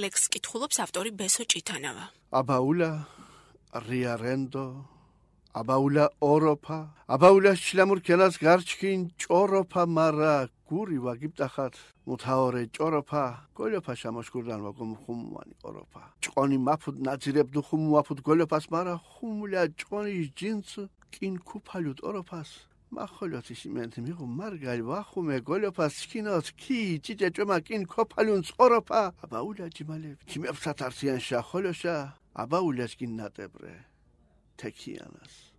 ლექს კითხულობს ავტორი ბესო ჭიტანავა. აბაულა რიარენდო აბაულა ოროფა აბაულა შლამურ კენას გარჩკინ ჭოროფა მარა გური ვაგიპტახათ მუთაორე ჭოროფა გოლოფა შამოშკურდან ვაგო ხუმუანი ოროფა ჭყონი მაფუდ ნაძირებ დუ ხუმუაფუდ გოლოფას მარა ხუმულა ჭყონი ჯინც კინ ქუფალუ ტოროფას მახოლოთ ის იმენთ მიღუ მარგალი ვახუმე გოლოფას ჩქინოთ ქი ჭიჭე ჭვემა კინ ქოფალიუნ წყოროფა აბაულა ჯიმალებ ჩიმებსათ არსიანშა ხოლოშა აბაულას კინ ნატებრე თექიანას